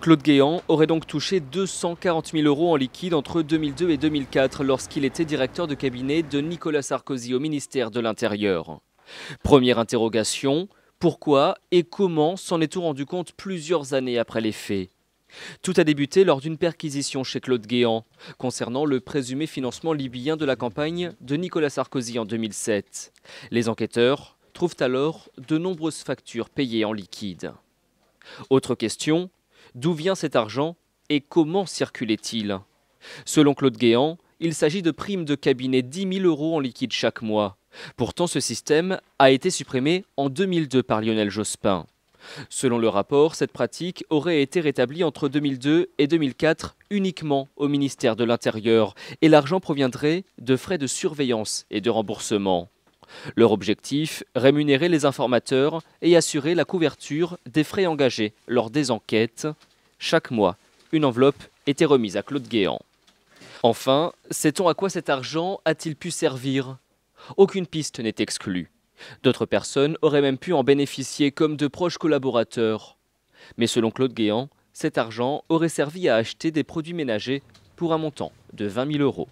Claude Guéant aurait donc touché 240 000 euros en liquide entre 2002 et 2004 lorsqu'il était directeur de cabinet de Nicolas Sarkozy au ministère de l'Intérieur. Première interrogation, pourquoi et comment s'en est-on rendu compte plusieurs années après les faits tout a débuté lors d'une perquisition chez Claude Guéant concernant le présumé financement libyen de la campagne de Nicolas Sarkozy en 2007. Les enquêteurs trouvent alors de nombreuses factures payées en liquide. Autre question, D'où vient cet argent et comment circulait-il Selon Claude Guéant, il s'agit de primes de cabinet 10 000 euros en liquide chaque mois. Pourtant, ce système a été supprimé en 2002 par Lionel Jospin. Selon le rapport, cette pratique aurait été rétablie entre 2002 et 2004 uniquement au ministère de l'Intérieur et l'argent proviendrait de frais de surveillance et de remboursement. Leur objectif, rémunérer les informateurs et assurer la couverture des frais engagés lors des enquêtes chaque mois, une enveloppe était remise à Claude Guéant. Enfin, sait-on à quoi cet argent a-t-il pu servir Aucune piste n'est exclue. D'autres personnes auraient même pu en bénéficier comme de proches collaborateurs. Mais selon Claude Guéant, cet argent aurait servi à acheter des produits ménagers pour un montant de 20 000 euros.